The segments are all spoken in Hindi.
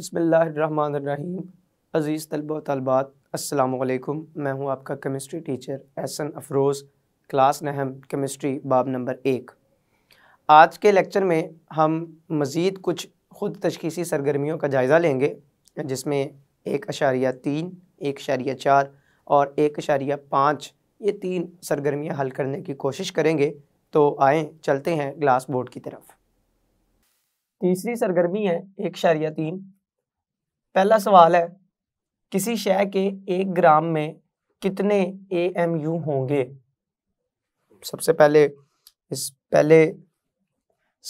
बसमीम अज़ीज़ तलबा तलबात अल्लाम मैं हूँ आपका chemistry teacher Ehsan Afroz class नहम केमिस्ट्री बाब नंबर एक आज के लेक्चर में हम मज़ीद कुछ ख़ुद तशखीसी सरगर्मियों का जायज़ा लेंगे जिसमें एक अशारिया तीन एक अशारिया चार और एक अशारिया पाँच ये तीन सरगर्मियाँ हल करने की कोशिश करेंगे तो आएँ चलते हैं ग्लास बोर्ड की तरफ तीसरी सरगर्मी है एक शारिया तीन पहला सवाल है किसी शय के एक ग्राम में कितने ए एम यू होंगे सबसे पहले इस पहले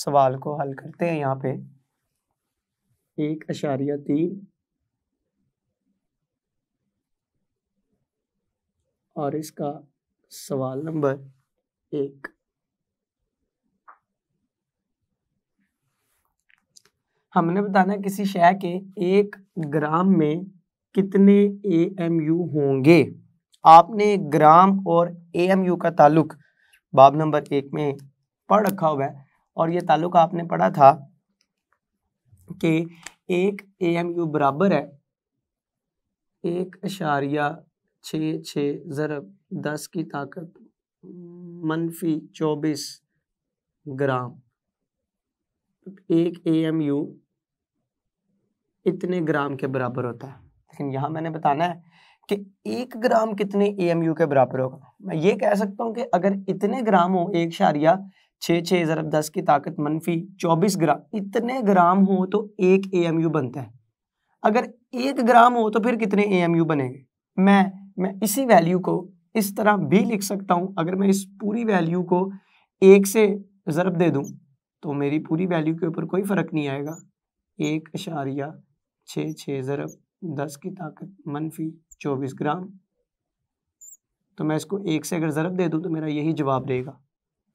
सवाल को हल करते हैं यहाँ पे एक अशारिया तीन और इसका सवाल नंबर एक हमने बताना किसी शय के एक ग्राम में कितने ए एम यू होंगे आपने ग्राम और ए एम यू का ताल्लुक बाब नंबर एक में पढ़ रखा हुआ है और ये ताल्लुक आपने पढ़ा था कि एक ए एम यू बराबर है एक अशारिया छ छ ज़रब दस की ताकत मनफी चौबीस ग्राम एक ए एम यू इतने ग्राम के बराबर होता है लेकिन यहां मैंने बताना है कि एक ग्राम कितने ए एम यू के बराबर होगा मैं ये कह सकता हूं कि अगर इतने ग्राम हो एक शारिया छः छः ज़रब दस की ताकत मनफी चौबीस ग्राम इतने ग्राम हो तो एक ए एम यू बनता है अगर एक ग्राम हो तो फिर कितने ए एम यू बनेंगे मैं मैं इसी वैल्यू को इस तरह भी लिख सकता हूं अगर मैं इस पूरी वैल्यू को एक से ज़रब दे दूं तो मेरी पूरी वैल्यू के ऊपर कोई फ़र्क नहीं आएगा एक अशारिया छः छः ज़रब दस की ताकत मनफी चौबीस ग्राम तो मैं इसको एक से अगर ज़रब दे दूँ तो मेरा यही जवाब रहेगा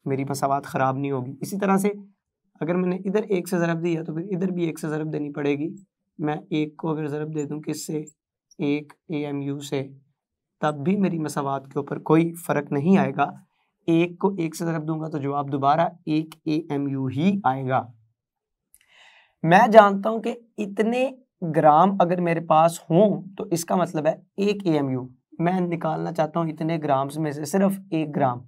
मेरी मसावत ख़राब नहीं होगी इसी तरह से अगर मैंने इधर एक से ज़रब दिया तो फिर इधर भी एक से ज़रब देनी पड़ेगी मैं एक को अगर ज़रब दे दूँ किस से एक ए एम यू से तब भी मेरी मसावत के ऊपर कोई फ़र्क नहीं आएगा एक को एक से तरफ दूंगा तो जवाब दोबारा एक ए एम यू ही आएगा मैं जानता हूं कि इतने ग्राम अगर मेरे पास हों तो इसका मतलब है एक ए एम यू मैं निकालना चाहता हूँ इतने ग्राम्स में से सिर्फ एक ग्राम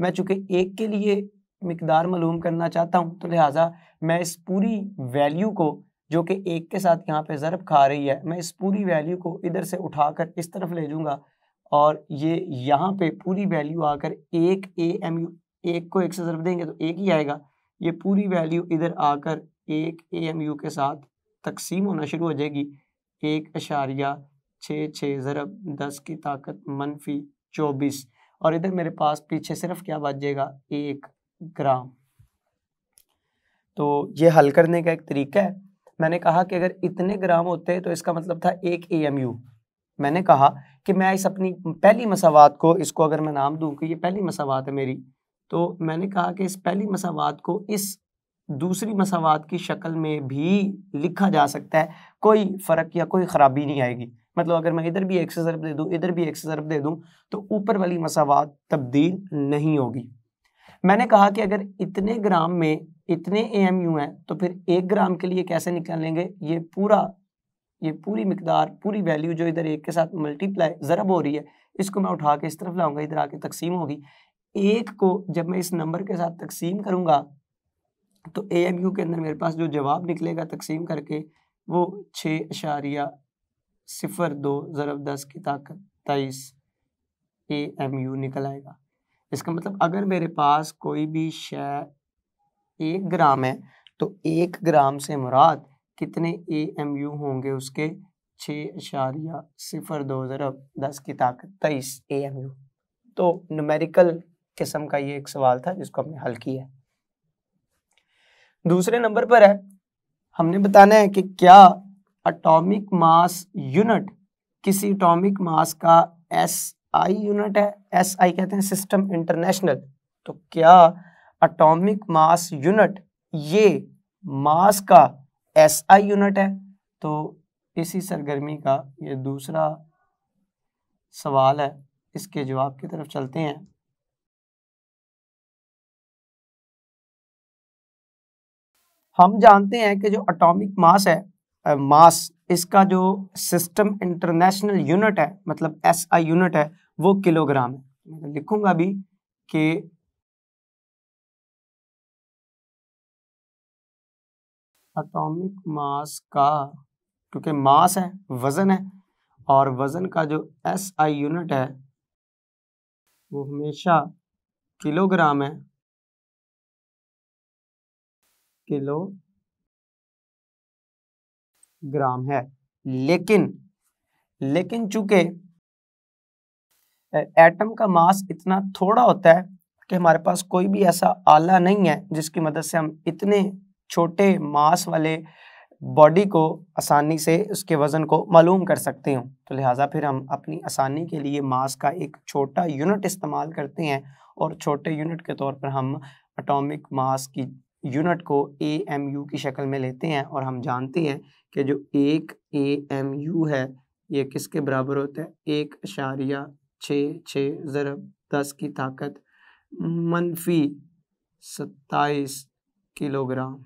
मैं चूंकि एक के लिए मकदार मालूम करना चाहता हूँ तो लिहाजा मैं इस पूरी वैल्यू को जो कि एक के साथ यहाँ पे ज़रब खा रही है मैं इस पूरी वैल्यू को इधर से उठाकर इस तरफ ले जाऊँगा और ये यहाँ पे पूरी वैल्यू आकर एक ए एम यू एक को एक से सर्फ देंगे तो एक ही आएगा ये पूरी वैल्यू इधर आकर एक ए एम यू के साथ तकसीम होना शुरू हो जाएगी एक अशारिया छः छः ज़रब दस की ताकत मनफी चौबीस और इधर मेरे पास पीछे सिर्फ क्या बच जाएगा एक ग्राम तो ये हल करने का एक तरीका है मैंने कहा कि अगर इतने ग्राम होते तो इसका मतलब था एक ए एम यू मैंने कहा कि मैं इस अपनी पहली मसावत को इसको अगर मैं नाम दूँ कि ये पहली मसावत है मेरी तो मैंने कहा कि इस पहली मसावत को इस दूसरी मसावत की शक्ल में भी लिखा जा सकता है कोई फ़र्क या कोई ख़राबी नहीं आएगी मतलब अगर मैं इधर भी एक से ज़रब दे दूँ इधर भी एक से ज़रब दे दूँ तो ऊपर वाली मसावत तब्दील नहीं होगी मैंने कहा कि अगर इतने ग्राम में इतने ए एम यू हैं तो फिर एक ग्राम के लिए कैसे निकालेंगे ये पूरा ये पूरी मकदार पूरी वैल्यू जो इधर एक के साथ मल्टीप्लाई ज़रब हो रही है इसको मैं उठा के इस तरफ लाऊंगा इधर आके तकसीम होगी एक को जब मैं इस नंबर के साथ तकसीम करूंगा तो ए एम यू के अंदर मेरे पास जो जवाब निकलेगा तकसीम करके वो छः अशारिया सिफर दो ज़रब दस की ताकत तेईस ए एम यू निकल आएगा इसका मतलब अगर मेरे पास कोई भी शय एक ग्राम है तो एक ग्राम से मुराद कितने ए एम यू होंगे उसके छः इशारिया सिफर दो ज़रब दस की ताकत तेईस ए एम यू तो नुमेरिकल किस्म का ये एक सवाल था जिसको हमने हल किया दूसरे नंबर पर है हमने बताना है कि क्या अटोमिक मास यूनिट किसी अटोमिक मास का एस आई यूनिट है एस आई कहते हैं सिस्टम इंटरनेशनल तो क्या अटोमिक मास यूनिट ये मास का एस आई यूनिट है तो इसी सरगर्मी का ये दूसरा सवाल है इसके जवाब की तरफ चलते हैं हम जानते हैं कि जो अटोमिक मास है मास इसका जो सिस्टम इंटरनेशनल यूनिट है मतलब एस आई यूनिट है वो किलोग्राम है मैं लिखूंगा भी कि एटॉमिक मास का क्योंकि मास है वज़न है और वज़न का जो एस आई यूनिट है वो हमेशा किलोग्राम है किलो ग्राम है लेकिन लेकिन चूंकि एटम का मास इतना थोड़ा होता है कि हमारे पास कोई भी ऐसा आला नहीं है जिसकी मदद से हम इतने छोटे मास वाले बॉडी को आसानी से उसके वज़न को मालूम कर सकते हो तो लिहाजा फिर हम अपनी आसानी के लिए मास का एक छोटा यूनिट इस्तेमाल करते हैं और छोटे यूनिट के तौर पर हम अटोमिक मास की यूनिट को ए एम यू की शक्ल में लेते हैं और हम जानते हैं कि जो एक ए एम यू है ये किसके बराबर होता है एक अशारिया छः छः ज़रब दस की ताकत मनफी सत्ताईस किलोग्राम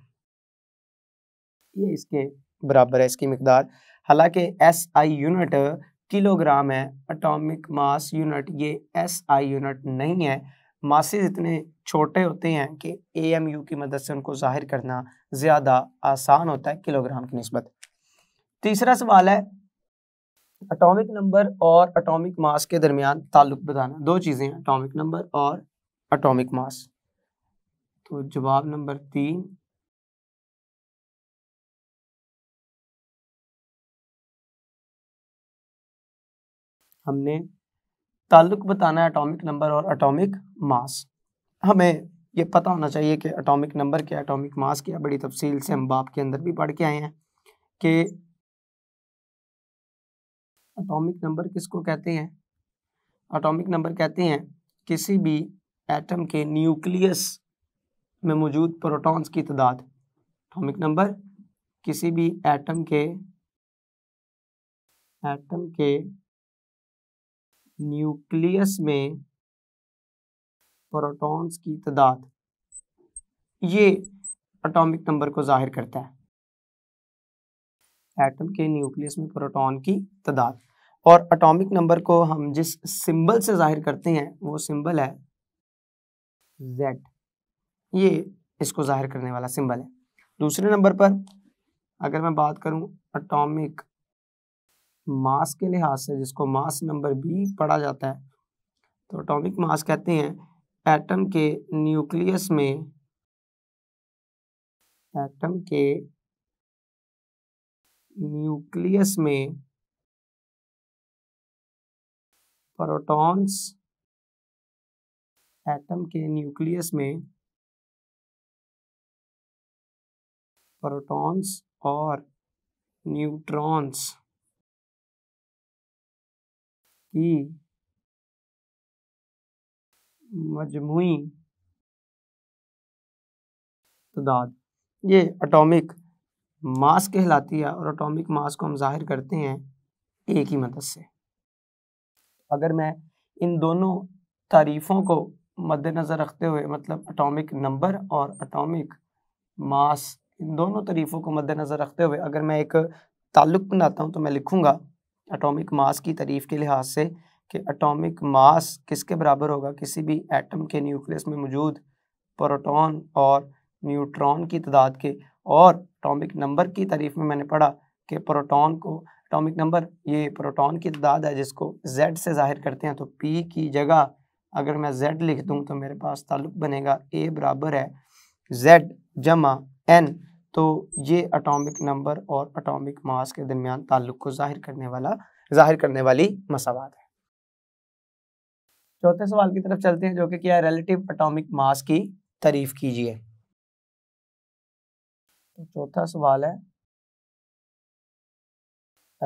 ये इसके बराबर है इसकी मकदार हालांकि एस आई यूनिट किलोग्राम है अटोमिक मास यूनिट ये एस आई यूनिट नहीं है मासेज इतने छोटे होते हैं कि ए एम यू की मदद से उनको जाहिर करना ज़्यादा आसान होता है किलोग्राम की नस्बत तीसरा सवाल है अटोमिक नंबर और अटोमिक मास के दरमियान ताल्लुक बताना दो चीज़ें हैं अटोमिक नंबर और अटोमिक मास तो जवाब नंबर तीन हमने ताल्लुक बताना है अटोमिक नंबर और अटोमिक मास हमें ये पता होना चाहिए कि अटोमिक नंबर क्या अटोमिक मास क्या बड़ी तफसील से हम बाप के अंदर भी पढ़ के आए हैं कि अटोमिक नंबर किसको कहते हैं अटोमिक नंबर कहते हैं किसी भी एटम के न्यूक्लियस में मौजूद प्रोटॉन्स की तादाद अटोमिक नंबर किसी भी एटम के एटम के न्यूक्लियस में प्रोटॉन्स की तादाद ये एटॉमिक नंबर को जाहिर करता है एटम के न्यूक्लियस में प्रोटॉन की तादाद और एटॉमिक नंबर को हम जिस सिंबल से जाहिर करते हैं वो सिंबल है जेड ये इसको जाहिर करने वाला सिंबल है दूसरे नंबर पर अगर मैं बात करूं एटॉमिक मास के लिहाज से जिसको मास नंबर बी पढ़ा जाता है तो एटॉमिक मास कहते हैं एटम के न्यूक्लियस में एटम के न्यूक्लियस में प्रोटॉन्स एटम के न्यूक्लियस में प्रोटॉन्स और न्यूट्रॉन्स की मजमू तदाद ये अटोमिक मास कहलाती है और अटोमिक मास को हम जाहिर करते हैं ए की मदद से अगर मैं इन दोनों तारीफ़ों को मद्दनज़र रखते हुए मतलब अटोमिक नंबर और अटोमिक मास इन दोनों तारीफ़ों को मद्देनजर रखते हुए अगर मैं एक ताल्लुक़ बनाता हूँ तो मैं लिखूंगा एटॉमिक मास की तारीफ के लिहाज से कि एटॉमिक मास किसके बराबर होगा किसी भी एटम के न्यूक्लियस में मौजूद प्रोटॉन और न्यूट्रॉन की तादाद के और एटॉमिक नंबर की तारीफ में मैंने पढ़ा कि प्रोटॉन को एटॉमिक नंबर ये प्रोटॉन की तादाद है जिसको जेड से जाहिर करते हैं तो पी की जगह अगर मैं जेड लिख दूँ तो मेरे पास ताल्लुक बनेगा ए बराबर है जेड जमा एन तो ये अटोमिक नंबर और अटोमिक मास के दरमियान ताल्लुक को जाहिर करने वाला जाहिर करने वाली मसावाद है चौथे सवाल की तरफ चलते हैं जो कि क्या रिलेटिव अटोमिक मास की तारीफ कीजिए तो चौथा सवाल है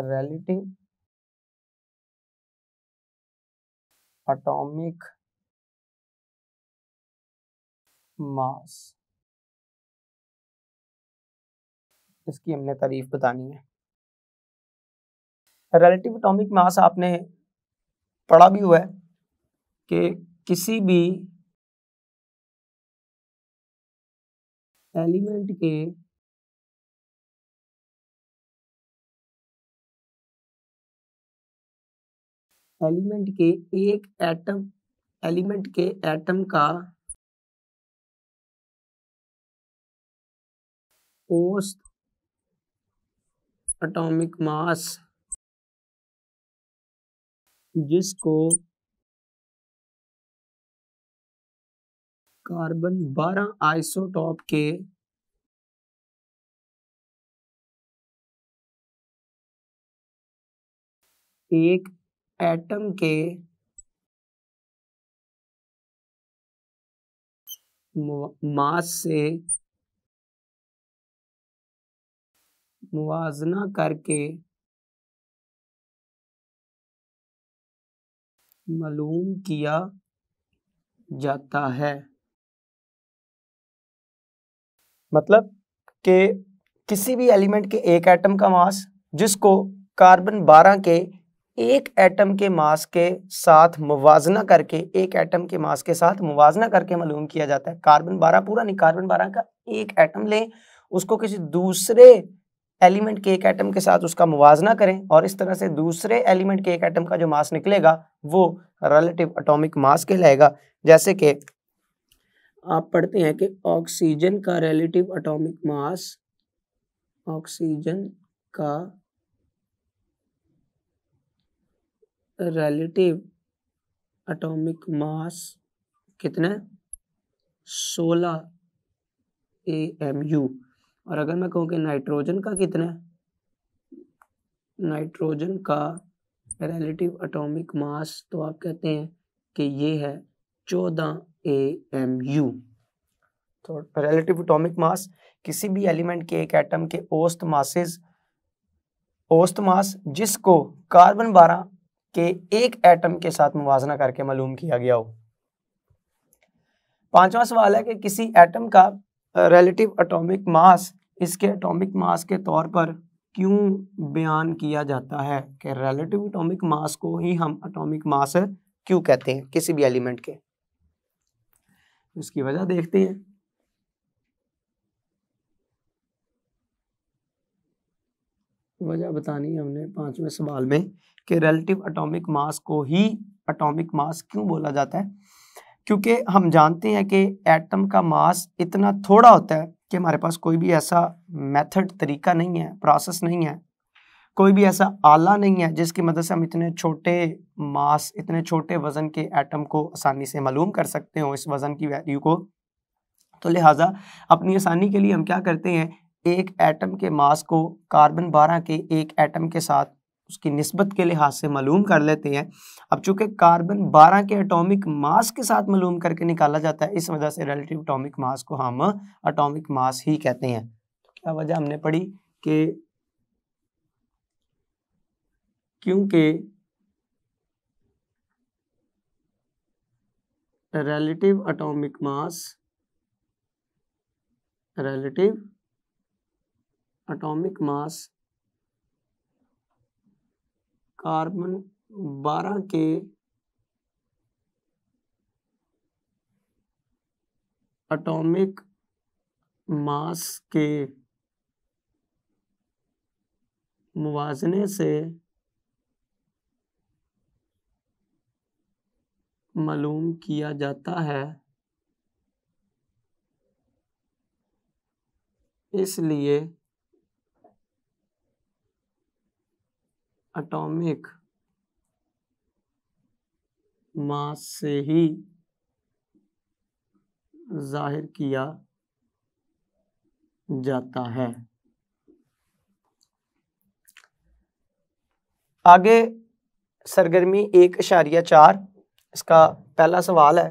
रिलेटिव अटोमिक मास इसकी हमने तारीफ बतानी है रिलेटिव एटॉमिक मास आपने पढ़ा भी हुआ है कि किसी भी एलिमेंट के एलिमेंट के एक एटम एलिमेंट के एटम का औसत एटॉमिक मास जिसको कार्बन 12 आइसोटॉप के एक एटम के मास से मुआजना करके मालूम किया जाता है मतलब कि किसी भी एलिमेंट के एक एटम का मास जिसको कार्बन 12 के एक एटम के मास के साथ मुजना करके एक एटम के मास के साथ मुवजना करके मालूम किया जाता है कार्बन 12 पूरा नहीं कार्बन 12 का एक एटम लें उसको किसी दूसरे एलिमेंट के एक एटम के साथ उसका मुवाजना करें और इस तरह से दूसरे एलिमेंट के एक एटम का जो मास निकलेगा वो रिलेटिव अटोमिक मास कहलाएगा जैसे कि आप पढ़ते हैं कि ऑक्सीजन का रिलेटिव अटोमिक मास ऑक्सीजन का रिलेटिव अटोमिक मास कितना सोलह ए एम यू और अगर मैं कहूँ कि नाइट्रोजन का कितना है नाइट्रोजन का रिलेटिव एटॉमिक मास तो आप कहते हैं कि ये है चौदह ए एम यू तो रिलेटिव एटॉमिक मास किसी भी एलिमेंट के एक एटम के औस्त मासेस औस्त मास जिसको कार्बन बारह के एक एटम के साथ मुवजना करके मालूम किया गया हो पांचवा सवाल है कि किसी एटम का रेलेटिव एटॉमिक मास इसके एटॉमिक मास के तौर पर क्यों बयान किया जाता है कि रेलेटिव एटॉमिक मास को ही हम एटॉमिक मास क्यों कहते हैं किसी भी एलिमेंट के इसकी वजह देखते हैं वजह बतानी हमने पांचवें सवाल में कि रेलेटिव एटॉमिक मास को ही एटॉमिक मास क्यों बोला जाता है क्योंकि हम जानते हैं कि एटम का मास इतना थोड़ा होता है कि हमारे पास कोई भी ऐसा मेथड तरीका नहीं है प्रोसेस नहीं है कोई भी ऐसा आला नहीं है जिसकी मदद से हम इतने छोटे मास इतने छोटे वज़न के एटम को आसानी से मालूम कर सकते हो इस वज़न की वैल्यू को तो लिहाजा अपनी आसानी के लिए हम क्या करते हैं एक एटम के मास को कार्बन 12 के एक एटम के साथ उसकी नस्बत के लिहाज से मालूम कर लेते हैं अब चूंकि कार्बन बारह के एटॉमिक मास के साथ मालूम करके निकाला जाता है इस वजह से रिलेटिव एटॉमिक मास को हम एटॉमिक मास ही कहते हैं तो क्या वजह हमने पढ़ी कि क्योंकि relative atomic mass relative atomic mass carbon बारह के एटॉमिक मास के मुवाजने से मालूम किया जाता है इसलिए एटॉमिक मास से ही जाहिर किया जाता है आगे सरगर्मी एक इशारिया चार इसका पहला सवाल है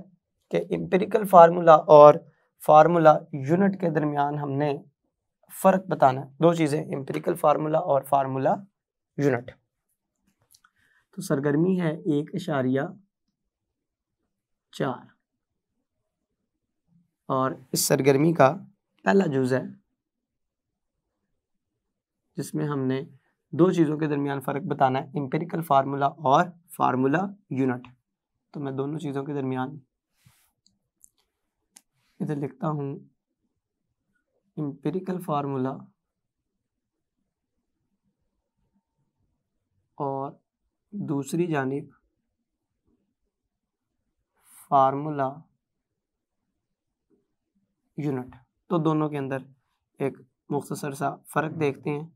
कि इंपेरिकल फार्मूला और फार्मूला यूनिट के दरमियान हमने फ़र्क बताना है दो चीज़ें इंपेरिकल फार्मूला और फार्मूला यूनिट तो सरगर्मी है एक इशारिया चार और इस सरगर्मी का पहला जुज है जिसमें हमने दो चीज़ों के दरमियान फ़र्क बताना है एम्पेरिकल फार्मूला और फार्मूला यूनिट तो मैं दोनों चीज़ों के दरमियान इधर लिखता हूँ एम्पेरिकल फार्मूला दूसरी जानब फार्मूला यूनिट तो दोनों के अंदर एक मुख्तसर सा फ़र्क देखते हैं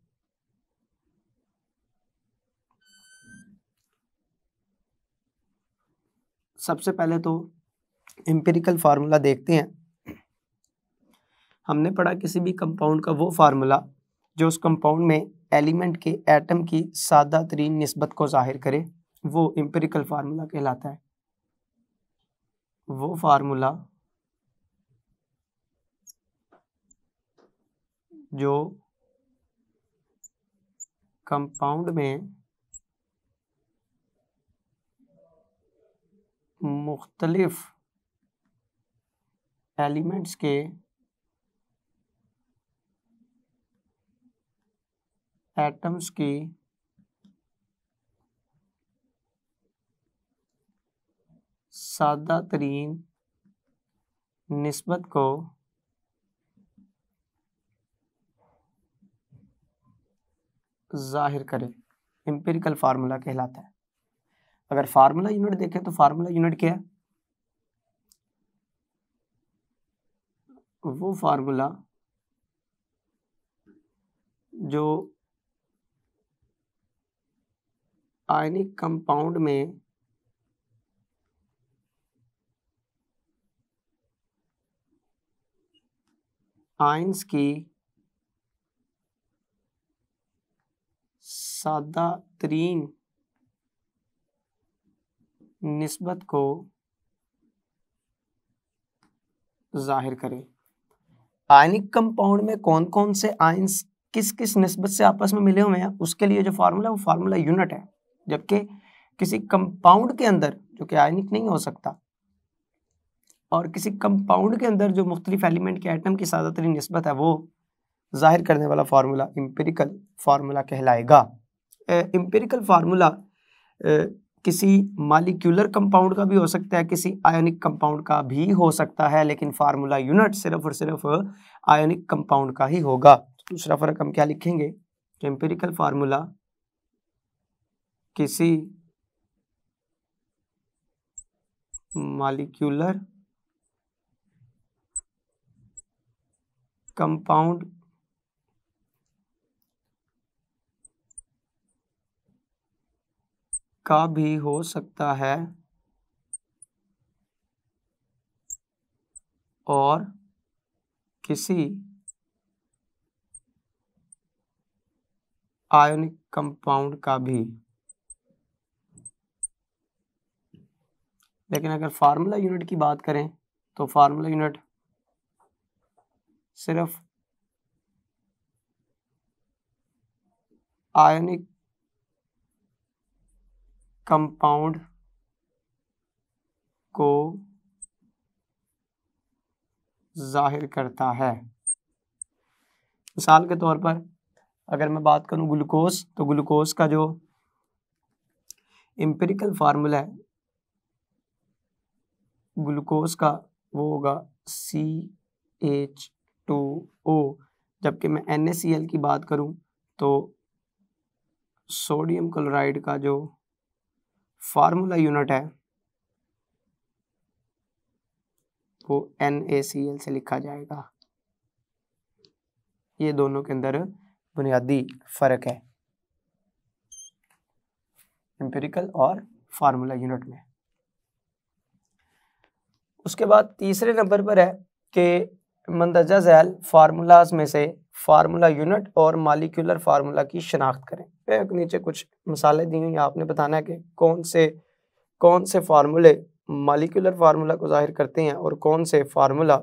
सबसे पहले तो एम्पेरिकल फार्मूला देखते हैं हमने पढ़ा किसी भी कंपाउंड का वो फार्मूला जो उस कंपाउंड में एलिमेंट के एटम की सादा तरीन नस्बत को ज़ाहिर करे वो एम्पेरिकल फार्मूला कहलाता है वो फार्मूला जो कंपाउंड में मुख्तलफ़ एलिमेंट्स के एटम्स की सादा तरीन नस्बत को ज़ाहिर करें एम्पेरिकल फार्मूला कहलाता है अगर फार्मूला यूनिट देखें तो फार्मूला यूनिट क्या है वो फार्मूला जो आयनिक कंपाउंड में आइंस की सादा तरीन नस्बत को जाहिर करें आयनिक कंपाउंड में कौन कौन से आइंस किस किस नस्बत से आपस में मिले हुए हैं उसके लिए जो फार्मूला है वो फार्मूला यूनिट है जबकि किसी कंपाउंड के अंदर जो कि आयनिक नहीं हो सकता और किसी कंपाउंड के अंदर जो मुख्तलिफ एलिमेंट के आइटम की सादा तरीन नस्बत है वो ज़ाहिर करने वाला फार्मूला इम्पेरिकल फार्मूला कहलाएगा इम्पेरिकल फार्मूला किसी मालिक्यूलर कंपाउंड का भी हो सकता है किसी आयोनिक कंपाउंड का भी हो सकता है लेकिन फार्मूला यूनिट सिर्फ और सिर्फ आयोनिक कंपाउंड का ही होगा दूसरा फ़र्क हम क्या लिखेंगे इम्पेरिकल फार्मूला किसी मालिक्यूलर कंपाउंड का भी हो सकता है और किसी आयनिक कंपाउंड का भी लेकिन अगर फार्मूला यूनिट की बात करें तो फार्मूला यूनिट सिर्फ आयनिक कंपाउंड को जाहिर करता है मिसाल के तौर पर अगर मैं बात करूं ग्लूकोज तो ग्लूकोज का जो एम्पेरिकल फार्मूला है ग्लूकोज का वो होगा सी एच टू ओ जबकि मैं एन सी एल की बात करूं तो सोडियम क्लोराइड का जो फार्मूला यूनिट है वो एन ए सी एल से लिखा जाएगा ये दोनों के अंदर बुनियादी फ़र्क है एम्पेरिकल और फार्मूला यूनिट में उसके बाद तीसरे नंबर पर है कि मंदजा झैल फार्मूलाज में से फार्मूला यूनिट और मालिकुलर फार्मूला की शनाख्त करें नीचे कुछ मसाले दी हुई आपने बताना है कि कौन से कौन से फार्मूले मालिकुलर फार्मूला को जाहिर करते हैं और कौन से फार्मूला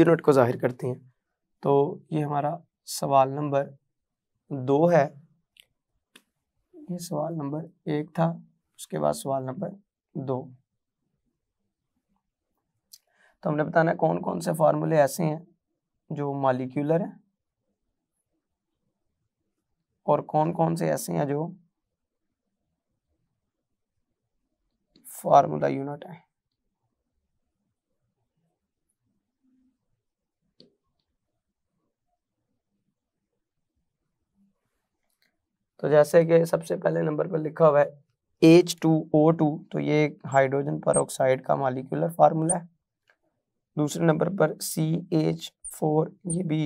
यूनिट को जाहिर करते हैं तो ये हमारा सवाल नंबर दो है ये सवाल नंबर एक था उसके बाद सवाल नंबर दो तो हमने बताना है कौन कौन से फार्मूले ऐसे हैं जो मालिक्यूलर हैं और कौन कौन से ऐसे हैं जो फार्मूला यूनिट है तो जैसे कि सबसे पहले नंबर पर लिखा हुआ है एच टू ओ टू तो ये हाइड्रोजन पर ऑक्साइड का मालिक्यूलर फार्मूला है दूसरे नंबर पर सी एच फोर ये भी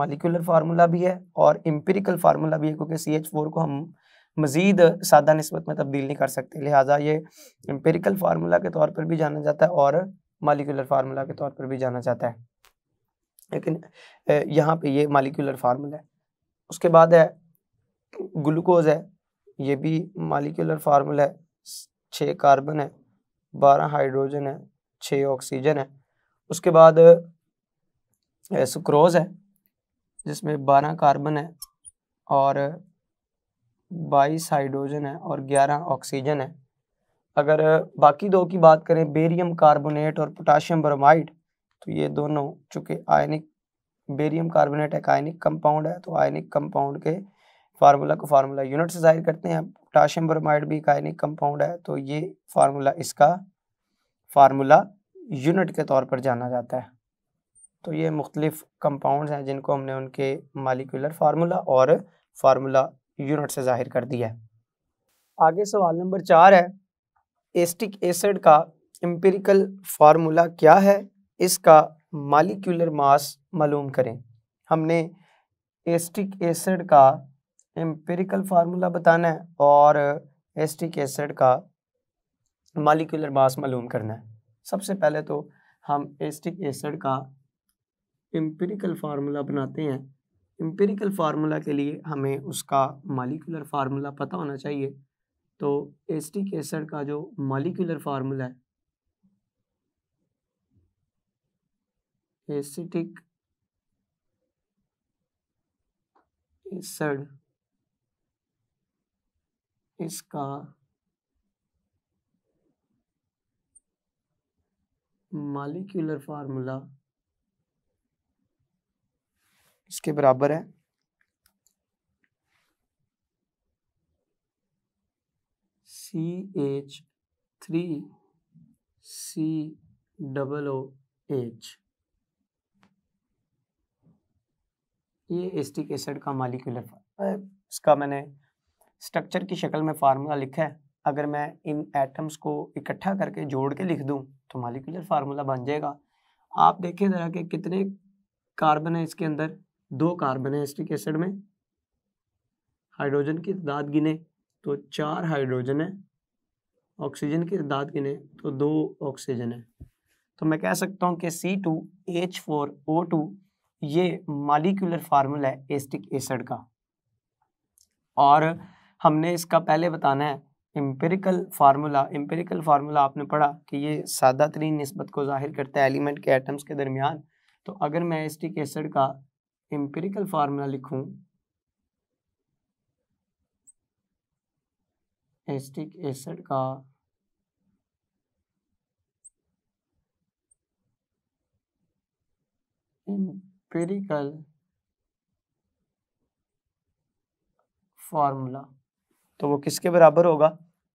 मालिकुलर फार्मूला भी है और एम्पेरिकल फार्मूला भी है क्योंकि सी एच फोर को हम मज़ीद सादा नस्बत में तब्दील नहीं कर सकते लिहाजा ये एम्पेरिकल फार्मूला के तौर पर भी जाना जाता है और मालिकुलर फार्मूला के तौर पर भी जाना जाता है लेकिन यहाँ पे ये मालिकुलर फार्मूला है उसके बाद है ग्लूकोज है ये भी मालिकुलर फार्मूला है छः कार्बन है बारह हाइड्रोजन है छः ऑक्सीजन है उसके बाद सुक्रोज है जिसमें बारह कार्बन है और बाईस हाइड्रोजन है और ग्यारह ऑक्सीजन है अगर बाकी दो की बात करें बेरियम कार्बोनेट और पोटाशियम ब्रोमाइड तो ये दोनों चूँकि आयनिक बेरियम कार्बोनेट एक आयनिक कंपाउंड है तो आयनिक कंपाउंड के फार्मूला को फार्मूला यूनिट से जाहिर करते हैं पोटाशियम ब्रोमाइड भी एक आयनिक कंपाउंड है तो ये फार्मूला इसका फार्मूला यूनिट के तौर पर जाना जाता है तो ये मुख्तलिफ कंपाउंड्स हैं जिनको हमने उनके मालिकुलर फार्मूला और फार्मूला यूनिट से ज़ाहिर कर दिया है आगे सवाल नंबर चार है एस्टिक एसिड का एम्पेरिकल फार्मूला क्या है इसका मालिकुलर मास मालूम करें हमने एस्टिक एसिड का एम्पेरिकल फार्मूला बताना है और एस्टिक एसिड का मालिकुलर मास मालूम करना है सबसे पहले तो हम एस्टिक एसिड का एम्पेरिकल फार्मूला बनाते हैं एम्पेरिकल फार्मूला के लिए हमें उसका मालिकुलर फार्मूला पता होना चाहिए तो एस्टिक एसिड का जो मालिकुलर फार्मूला है एसिटिक एसिड इसका मालिक्यूलर फार्मूला इसके बराबर है C H three C double O H ये एस्टिक एसिड का मालिक्यूलर इसका मैंने स्ट्रक्चर की शक्ल में फार्मूला लिखा है अगर मैं इन एटम्स को इकट्ठा करके जोड़ के लिख दूँ तो मालिकुलर फार्मूला बन जाएगा आप देखिए ज़रा कि कितने कार्बन है इसके अंदर दो कार्बन है एस्टिक एसिड में हाइड्रोजन की तादाद गिने तो चार हाइड्रोजन है ऑक्सीजन की तादाद गिने तो दो ऑक्सीजन है तो मैं कह सकता हूँ कि C two H four O two ये मालिकुलर फार्मूला है एस्टिक एसिड का और हमने इसका पहले बताना है एम्पेरिकल फार्मूला एम्पेरिकल फार्मूला आपने पढ़ा कि ये सादा तरीन नस्बत को जाहिर करता है एलिमेंट के एटम्स के दरमियान तो अगर मैं एस्टिक एसिड का एम्पेरिकल फार्मूला लिखूं एस्टिक एसिड का एम्पेरिकल फार्मूला तो वो किसके बराबर होगा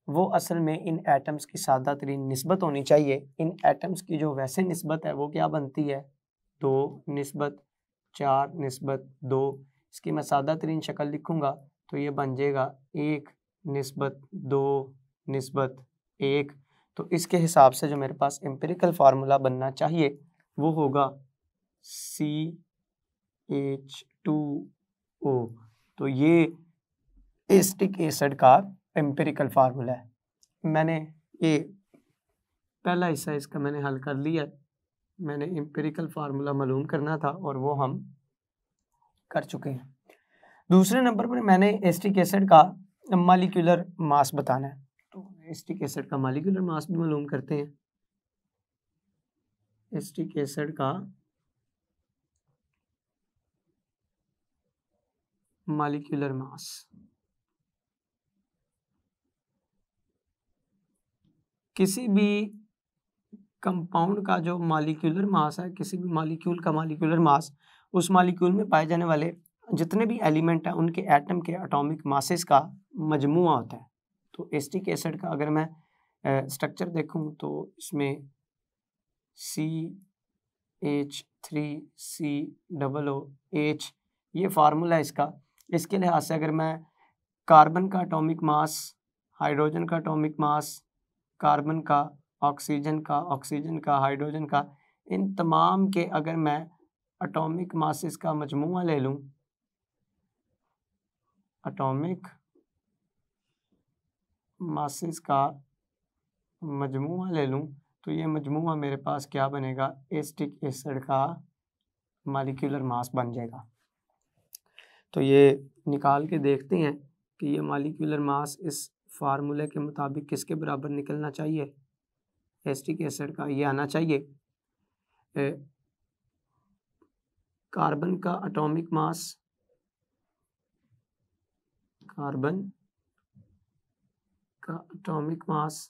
वो असल में इन एटम्स की सादा तरीन नस्बत होनी चाहिए इन एटम्स की जो वैसे नस्बत है वो क्या बनती है दो नस्बत चार नस्बत दो इसकी मैं सादा तरीन शक्ल लिखूँगा तो ये बन जाएगा एक नस्बत दो नस्बत एक तो इसके हिसाब से जो मेरे पास एम्पेरिकल फार्मूला बनना चाहिए वो होगा सी एच टू ओ तो ये एस्टिक एसड का एम्पेरिकल फार्मूला है मैंने ये पहला हिस्सा इसका मैंने हल कर लिया मैंने एम्पेरिकल फार्मूला मालूम करना था और वो हम कर चुके हैं दूसरे नंबर पर मैंने एस्टिक एसिड का मालिकुलर मास बताना है तो एस्टिक एसिड का मालिकुलर मास भी मालूम करते हैं एस्टिक एसिड का मालिकुलर मास किसी भी कंपाउंड का जो मालिक्यूलर मास है किसी भी मालिक्यूल का मालिक्यूलर मास उस मालिक्यूल में पाए जाने वाले जितने भी एलिमेंट हैं उनके एटम के अटोमिक मासेस का मजमु होता है तो एस्टिक एसिड का अगर मैं स्ट्रक्चर देखूँ तो इसमें C H three C double O H ये फार्मूला है इसका इसके लिहाज से अगर मैं कार्बन का अटोमिक मास हाइड्रोजन का अटोमिक मास कार्बन का ऑक्सीजन का ऑक्सीजन का हाइड्रोजन का इन तमाम के अगर मैं अटोमिक मासिस का मजमू ले लूँ अटोमिक मासिस का मजमू ले लूँ तो ये मजमू मेरे पास क्या बनेगा एस्टिक एसिड का मालिक्यूलर मास बन जाएगा तो ये निकाल के देखते हैं कि ये मालिकुलर मास इस फार्मूले के मुताबिक किसके बराबर निकलना चाहिए एस्टिक एसिड का ये आना चाहिए ए, कार्बन का एटॉमिक मास कार्बन का एटॉमिक मास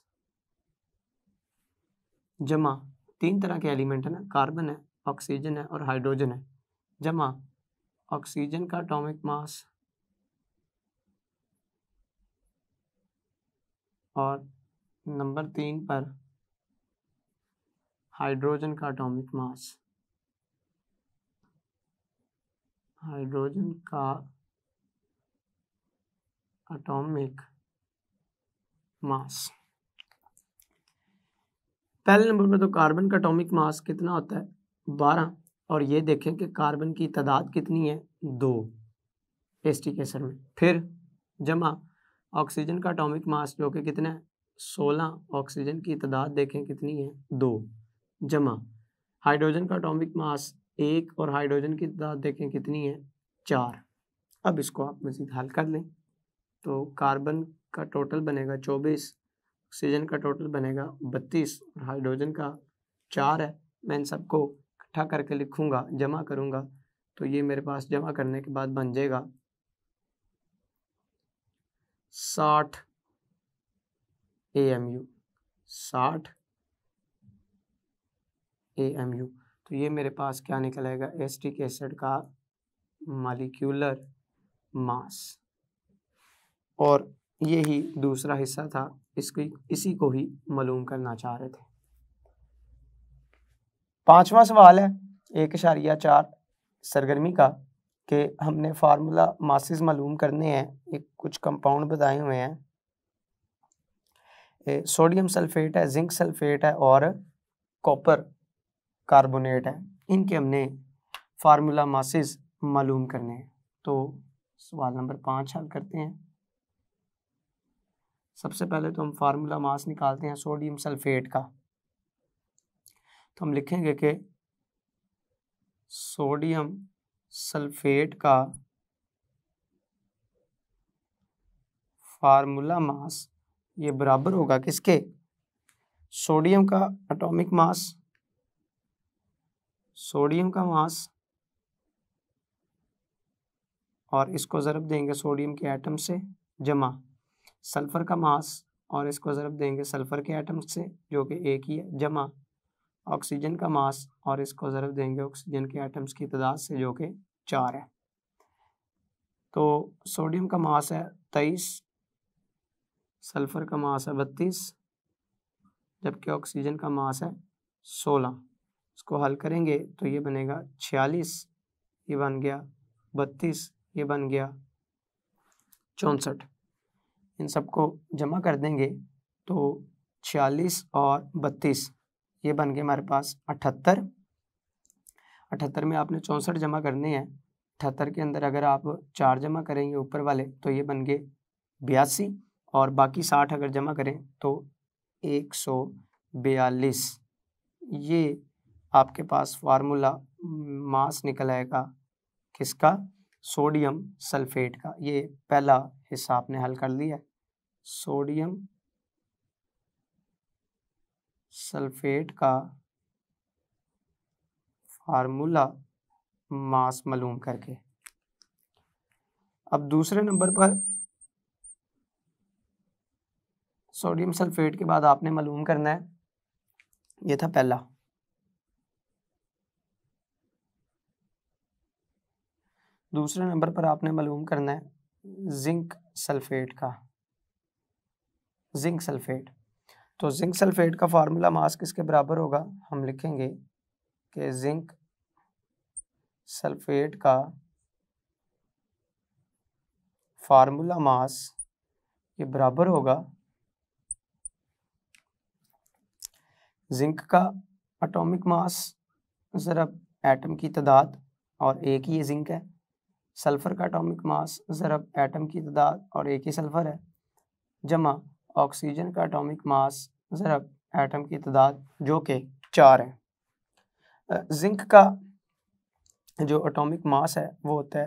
जमा तीन तरह के एलिमेंट है ना कार्बन है ऑक्सीजन है और हाइड्रोजन है जमा ऑक्सीजन का एटॉमिक मास और नंबर तीन पर हाइड्रोजन का एटॉमिक मास हाइड्रोजन का एटॉमिक मास पहले नंबर पर तो कार्बन का एटॉमिक मास कितना होता है बारह और ये देखें कि कार्बन की तादाद कितनी है दो एस टी केसर में फिर जमा ऑक्सीजन का अटोमिक मास जो कि कितना है सोलह ऑक्सीजन की तादाद देखें कितनी है दो जमा हाइड्रोजन का अटोमिक मास एक और हाइड्रोजन की तादाद देखें कितनी है चार अब इसको आप मज़ीद हल कर लें तो कार्बन का टोटल बनेगा चौबीस ऑक्सीजन का टोटल बनेगा बत्तीस और हाइड्रोजन का चार है मैं इन सबको इकट्ठा करके लिखूँगा जमा करूँगा तो ये मेरे पास जमा करने के बाद बन जाएगा साठ ए एम यू साठ ए एम यू तो ये मेरे पास क्या निकलेगा एस्टिक एसिड का मालिक्यूलर मास और ये ही दूसरा हिस्सा था इसकी इसी को ही मालूम करना चाह रहे थे पांचवा सवाल है एक इशारिया चार सरगर्मी का कि हमने फार्मूला मासिस मालूम करने हैं एक कुछ कंपाउंड बताए हुए हैं सोडियम सल्फेट है जिंक सल्फेट है और कॉपर कार्बोनेट है इनके हमने फार्मूला मासिस मालूम करने हैं तो सवाल नंबर पाँच हल करते हैं सबसे पहले तो हम फार्मूला मास निकालते हैं सोडियम सल्फेट का तो हम लिखेंगे कि सोडियम सल्फेट का फार्मूला मास ये बराबर होगा किसके सोडियम का एटॉमिक मास सोडियम का मास और इसको ज़रब देंगे सोडियम के एटम से जमा सल्फ़र का मास और इसको ज़रब देंगे सल्फ़र के एटम से जो कि एक ही है जमा ऑक्सीजन का मास और इसको जरूर देंगे ऑक्सीजन के आइटम्स की तादाद से जो कि चार है तो सोडियम का मास है तेईस सल्फ़र का मास है बत्तीस जबकि ऑक्सीजन का मास है सोलह इसको हल करेंगे तो ये बनेगा छियालीस ये बन गया बत्तीस ये बन गया चौंसठ इन सबको जमा कर देंगे तो छियालीस और बत्तीस ये बन गए हमारे पास अठहत्तर अठहत्तर में आपने चौंसठ जमा करने हैं अठहत्तर के अंदर अगर आप चार जमा करेंगे ऊपर वाले तो ये बन गए बयासी और बाकी साठ अगर जमा करें तो एक सौ बयालीस ये आपके पास फार्मूला मास निकल आएगा किसका सोडियम सल्फेट का ये पहला हिस्सा आपने हल कर लिया सोडियम सल्फेट का फार्मूला मास मलूम करके अब दूसरे नंबर पर सोडियम सल्फेट के बाद आपने मालूम करना है ये था पहला दूसरे नंबर पर आपने मालूम करना है जिंक सल्फेट का जिंक सल्फेट तो जिंक सल्फेट का फार्मूला मास किसके बराबर होगा हम लिखेंगे कि जिंक सल्फेट का फार्मूला मास ये बराबर होगा जिंक का एटॉमिक मास ज़रा एटम की तादाद और एक ही ये जिंक है सल्फ़र का एटॉमिक मास ज़रा एटम की तादाद और एक ही सल्फ़र है जमा ऑक्सीजन का एटॉमिक मास ज़रा एटम की तादाद जो कि चार है जिंक का जो एटॉमिक मास है वो होता है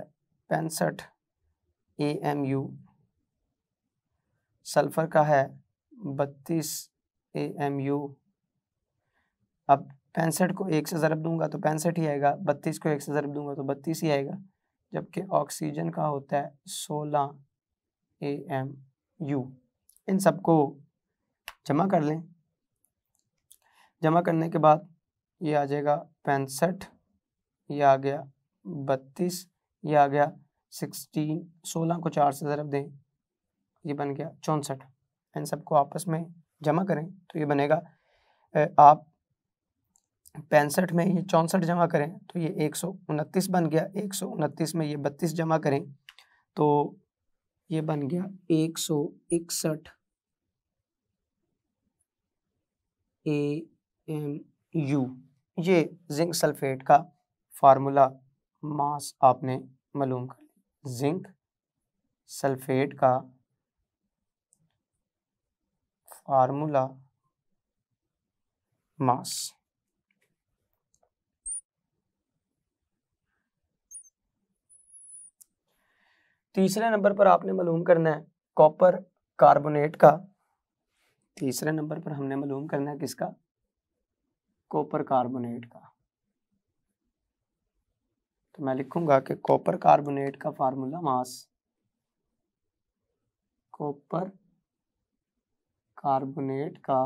पैंसठ ए एम यू सल्फ़र का है बत्तीस ए एम यू अब पैंसठ को एक से ज़रब दूंगा तो पैंसठ ही आएगा बत्तीस को एक से ज़रब दूंगा तो बत्तीस ही आएगा जबकि ऑक्सीजन का होता है सोलह ए एम यू इन सबको जमा कर लें जमा करने के बाद ये आ जाएगा पैंसठ ये आ गया बत्तीस ये आ गया सिक्सटीन सोलह को चार से ज़रब दें ये बन गया चौंसठ इन सबको आपस में जमा करें तो ये बनेगा आप पैंसठ में ये चौंसठ जमा करें तो ये एक सौ उनतीस बन गया एक सौ उनतीस में ये बत्तीस जमा करें तो ये बन गया एक सौ इकसठ ए एम यू ये जिंक सल्फेट का फार्मूला मास आपने मालूम कर लिया जिंक सल्फेट का फार्मूला मास तीसरे नंबर पर आपने मालूम करना है कॉपर कार्बोनेट का तीसरे नंबर पर हमने मालूम करना है किसका कॉपर कार्बोनेट का तो मैं लिखूंगा कि कॉपर कार्बोनेट का फार्मूला मास कॉपर कार्बोनेट का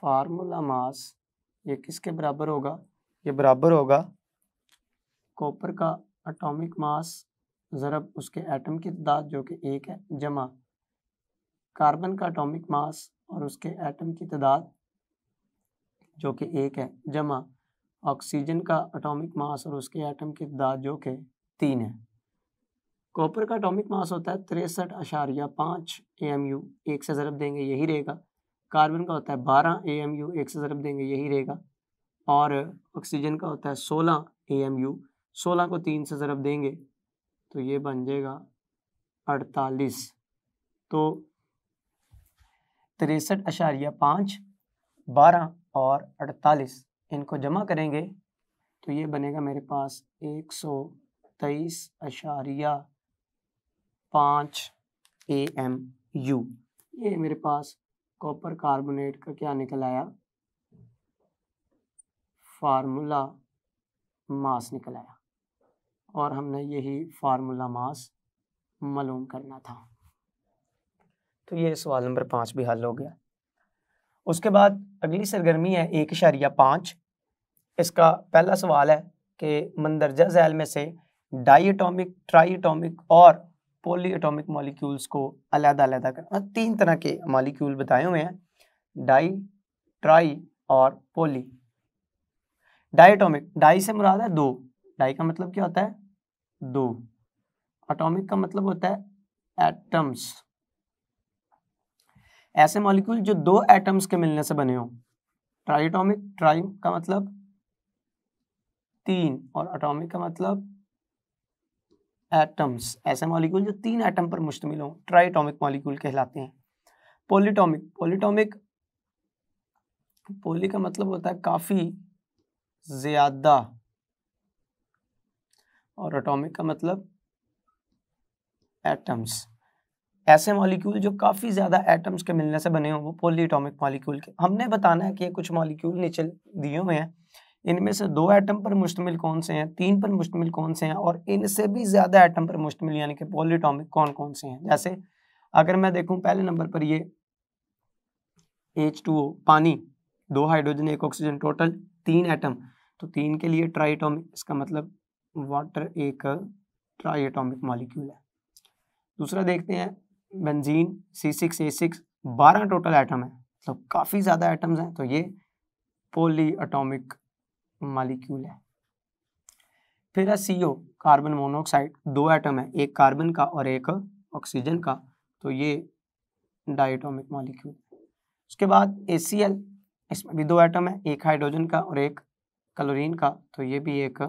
फार्मूला मास ये किसके बराबर होगा ये बराबर होगा कॉपर का एटॉमिक मास ज़रब उसके एटम की तादाद जो कि एक है जमा कार्बन का अटोमिक मास और उसके एटम की तादाद जो कि एक है जमा ऑक्सीजन का अटोमिक मास और उसके एटम की तादाद जो कि तीन है कॉपर का अटोमिक मास होता है तिरसठ अशारिया पाँच ए एम यू एक से ज़रब देंगे यही रहेगा कार्बन का होता है बारह ए एम यू एक से ज़रब देंगे यही रहेगा और ऑक्सीजन का होता है सोलह ए एम यू सोलह को तीन से ज़रब देंगे तो ये बन जाएगा अड़तालीस तो तिरसठ अशारिया पाँच बारह और अड़तालीस इनको जमा करेंगे तो ये बनेगा मेरे पास एक सौ तेईस अशारिया पाँच ए एम यू ये मेरे पास कॉपर कार्बोनेट का क्या निकल आया फार्मूला मास निकल आया और हमने यही फार्मूला मास मालूम करना था तो ये सवाल नंबर पाँच भी हल हो गया उसके बाद अगली सरगर्मी है एक इशारिया पाँच इसका पहला सवाल है कि मंदरजा जैल में से डाईटोमिक ट्राईटोमिक और एटोमिक मॉलिक्यूल्स को अलहदा अलग करना तीन तरह के मॉलिक्यूल बताए हुए हैं डाई ट्राई और पोली डाईटॉमिक डाई से मुराद है दो डाई का मतलब क्या होता है दो अटोमिक का मतलब होता है एटम्स ऐसे मॉलिक्यूल जो दो एटम्स के मिलने से बने हो ट्राइटोमिक ट्राई का मतलब तीन और अटोमिक का मतलब एटम्स ऐसे मॉलिक्यूल जो तीन एटम पर मुश्तमिल हो ट्राइटोमिक मॉलिक्यूल कहलाते हैं पोलिटोमिक पोलिटोमिक पोली का मतलब होता है काफ़ी ज़्यादा और एटॉमिक का मतलब एटम्स ऐसे मॉलिक्यूल जो काफ़ी ज़्यादा एटम्स के मिलने से बने हों वो पोलीटॉमिक मॉलिक्यूल के हमने बताना है कि ये कुछ मॉलिक्यूल नीचे दिए हुए हैं इनमें से दो एटम पर मुश्तमिल कौन से हैं तीन पर मुश्तमिल कौन से हैं और इनसे भी ज़्यादा एटम पर मुश्तमिल यानी कि पोलीटॉमिक कौन कौन से हैं जैसे अगर मैं देखूँ पहले नंबर पर ये एच टू पानी दो हाइड्रोजन एक ऑक्सीजन टोटल तीन एटम तो तीन के लिए ट्राइटॉमिक इसका मतलब वाटर एक ट्राई एटोमिक मॉलिक्यूल है दूसरा देखते हैं benzene C six H six बारह टोटल आइटम है मतलब तो काफ़ी ज़्यादा एटम्स हैं तो ये पोली एटोमिक मालिक्यूल है फिर है सी ओ कार्बन मोनोऑक्साइड दो आइटम है एक कार्बन का और एक ऑक्सीजन का तो ये डाइटोमिक मॉलिक्यूल उसके बाद ए सी एल इसमें भी दो आइटम है एक हाइड्रोजन का और एक क्लोरीन का तो ये भी एक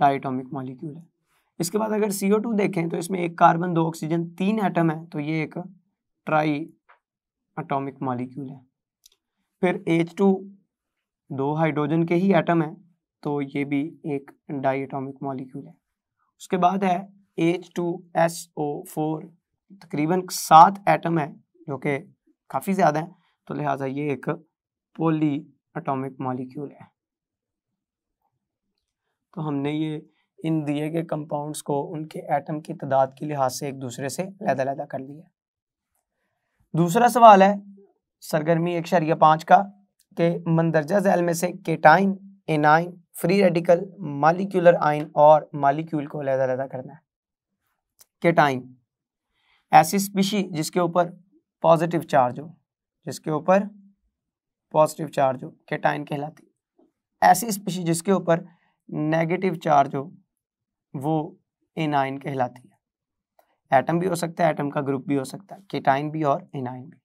डाइटोमिक मॉलिक्यूल है इसके बाद अगर सी देखें तो इसमें एक कार्बन दो ऑक्सीजन तीन एटम है तो ये एक ट्राई अटोमिक मॉलिक्यूल है फिर एच टू दो हाइड्रोजन के ही एटम है तो ये भी एक डाइटोमिक मॉलिक्यूल है उसके बाद है H two S O four तकरीबन सात एटम है जो कि काफ़ी ज़्यादा है तो लिहाजा ये एक पोली अटोमिक मॉलिक्यूल है तो हमने ये इन दिए गए कंपाउंड्स को उनके एटम की तादाद के लिहाज से एक दूसरे से लहदा लहदा कर लिया दूसरा सवाल है सरगर्मी एक शरिया पाँच का कि मंदरजा जैल में से cation anion free radical molecular ion और मालिक्यूल को लहदा लहदा करना है केटाइन ऐसी स्पीशी जिसके ऊपर पॉजिटिव चार्ज हो जिसके ऊपर पॉजिटिव चार्ज हो केटाइन कहलाती ऐसी स्पीशी जिसके ऊपर नेगेटिव चार्ज हो वो एनाइन कहलाती है एटम भी हो सकता है एटम का ग्रुप भी हो सकता है केटाइन भी और एनाइन भी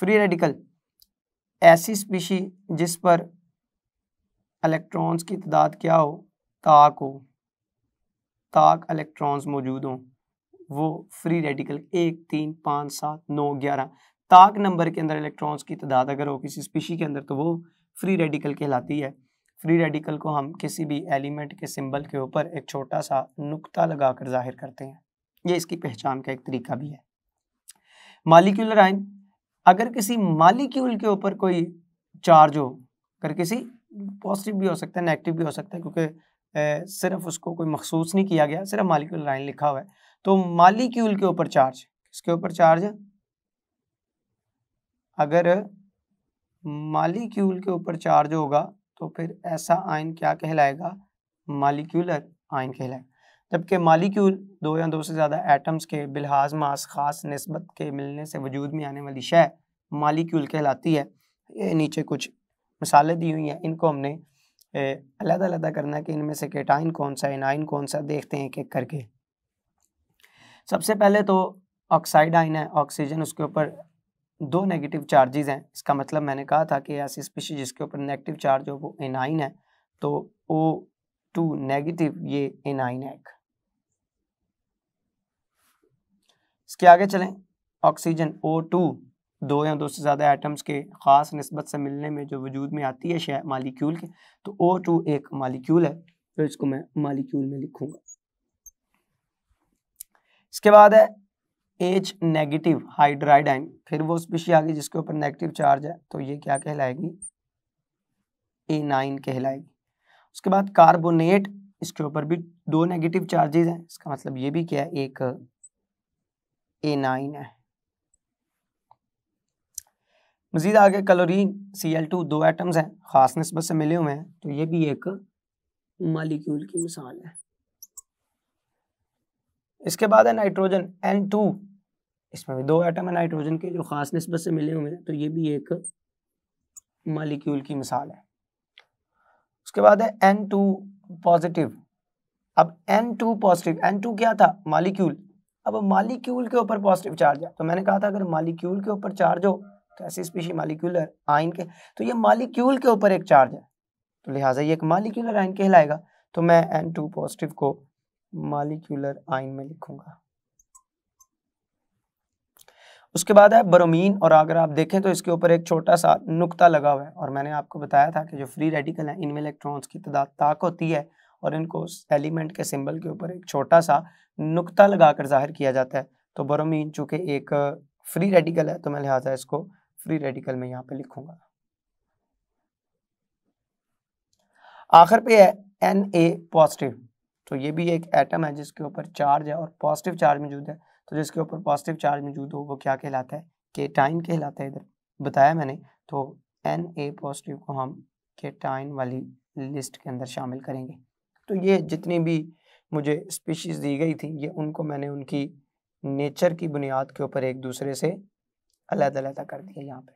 फ्री रेडिकल ऐसी स्पीशी जिस पर इलेक्ट्रॉन्स की तादाद क्या हो ताक हो ताक इलेक्ट्रॉन्स मौजूद हों वो फ्री रेडिकल एक तीन पाँच सात नौ ग्यारह ताक नंबर के अंदर इलेक्ट्रॉन्स की तादाद अगर हो किसी स्पीशी के अंदर तो वो फ्री रेडिकल कहलाती है फ्री रेडिकल को हम किसी भी एलिमेंट के सिंबल के ऊपर एक छोटा सा नुक्ता लगाकर जाहिर करते हैं ये इसकी पहचान का एक तरीका भी है मालिक्यूलर आयन अगर किसी मालिक्यूल के ऊपर कोई चार्ज हो अगर किसी पॉजिटिव भी हो सकता है नेगेटिव भी हो सकता है क्योंकि सिर्फ उसको कोई मखसूस नहीं किया गया सिर्फ मालिक्यूलर आयन लिखा हुआ है तो मालिक्यूल के ऊपर चार्ज इसके ऊपर चार्ज अगर मालिक्यूल के ऊपर चार्ज होगा तो फिर ऐसा आयन क्या कहलाएगा मालिक्यूलर आयन कहलाएगा जबकि मालिक्यूल दो या दो से ज़्यादा एटम्स के बिलहाज मास खास नस्बत के मिलने से वजूद में आने वाली शय मालिक्यूल कहलाती है ये नीचे कुछ मिसालें दी हुई हैं इनको हमने अलहदा अलग करना है कि इनमें से केटाइन कौन सा एनाइन कौन सा देखते हैं एक एक करके सबसे पहले तो ऑक्साइड आइन है ऑक्सीजन उसके ऊपर दो नेगेटिव चार्जेस हैं इसका मतलब मैंने कहा था कि ऐसी स्पीशीज जिसके ऊपर नेगेटिव चार्ज हो वो एनाइन है तो ओ टू नेगेटिव ये एनाइन है इसके आगे चलें ऑक्सीजन ओ टू दो या दो से ज़्यादा एटम्स के ख़ास नस्बत से मिलने में जो वजूद में आती है शायद मालिक्यूल के तो ओ टू एक मालिक्यूल है तो इसको मैं मालिक्यूल में लिखूंगा इसके बाद है एच नेगेटिव हाइड्राइड आइन फिर वो स्पीशी आ गई जिसके ऊपर नेगेटिव चार्ज है तो ये क्या कहलाएगी ए नाइन कहलाएगी उसके बाद कार्बोनेट इसके ऊपर भी दो नेगेटिव चार्जेस हैं इसका मतलब ये भी क्या है एक ए नाइन है मजीद आगे कलोरीन सी एल टू दो एटम्स हैं ख़ास नस्बत से मिले हुए हैं तो ये भी एक मालिक्यूल की मिसाल है इसके बाद है नाइट्रोजन एन टू इसमें भी दो आइटम है नाइट्रोजन के जो ख़ास नस्बत से मिले हुए हैं तो ये भी एक मालिक्यूल की मिसाल है उसके बाद है एन टू पॉजिटिव अब N two positive N two क्या था मालिक्यूल अब मालिक्यूल के ऊपर पॉजिटिव चार्ज है तो मैंने कहा था अगर मालिक्यूल के ऊपर चार्ज हो तो ऐसी स्पीशी मालिक्यूलर आइन के तो ये मालिक्यूल के ऊपर एक चार्ज है तो लिहाजा ये एक मालिक्यूलर आइन कहलाएगा तो मैं एन टू पॉजिटिव को मालिक्यूलर आइन में लिखूंगा उसके बाद है बरोमीन और अगर आप देखें तो इसके ऊपर एक छोटा सा नुक्ता लगा हुआ है और मैंने आपको बताया था कि जो फ्री रेडिकल है इनमें इलेक्ट्रॉन्स की तादाद ताक होती है और इनको एलिमेंट के सिंबल के ऊपर एक छोटा सा नुक्ता लगाकर जाहिर किया जाता है तो बरोमीन चूंकि एक फ्री रेडिकल है तो मैं लिहाजा इसको फ्री रेडिकल में यहाँ पे लिखूंगा आखिर पे है एन ए पॉजिटिव तो ये भी एक एटम है जिसके ऊपर चार्ज है और पॉजिटिव चार्ज मौजूद है तो जिसके ऊपर पॉजिटिव चार्ज मौजूद हो वो क्या कहलाता है केटाइन कहलाता है इधर बताया मैंने तो एन ए पॉजिटिव को हम केटाइन वाली लिस्ट के अंदर शामिल करेंगे तो ये जितनी भी मुझे स्पीशीज़ दी गई थी ये उनको मैंने उनकी नेचर की बुनियाद के ऊपर एक दूसरे से अलग अलग कर दिया यहाँ पे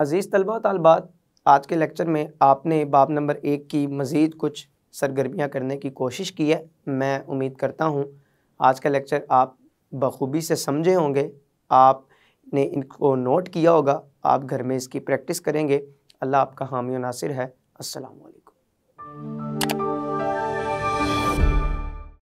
अज़ीज़ तलबा तलबात आज के लेक्चर में आपने बाब नंबर एक की मज़ीद कुछ सरगर्मियाँ करने की कोशिश की है मैं उम्मीद करता हूँ आज का लेक्चर आप बखूबी से समझे होंगे आपने इनको नोट किया होगा आप घर में इसकी प्रैक्टिस करेंगे अल्लाह आपका हामी नासिर है असलकम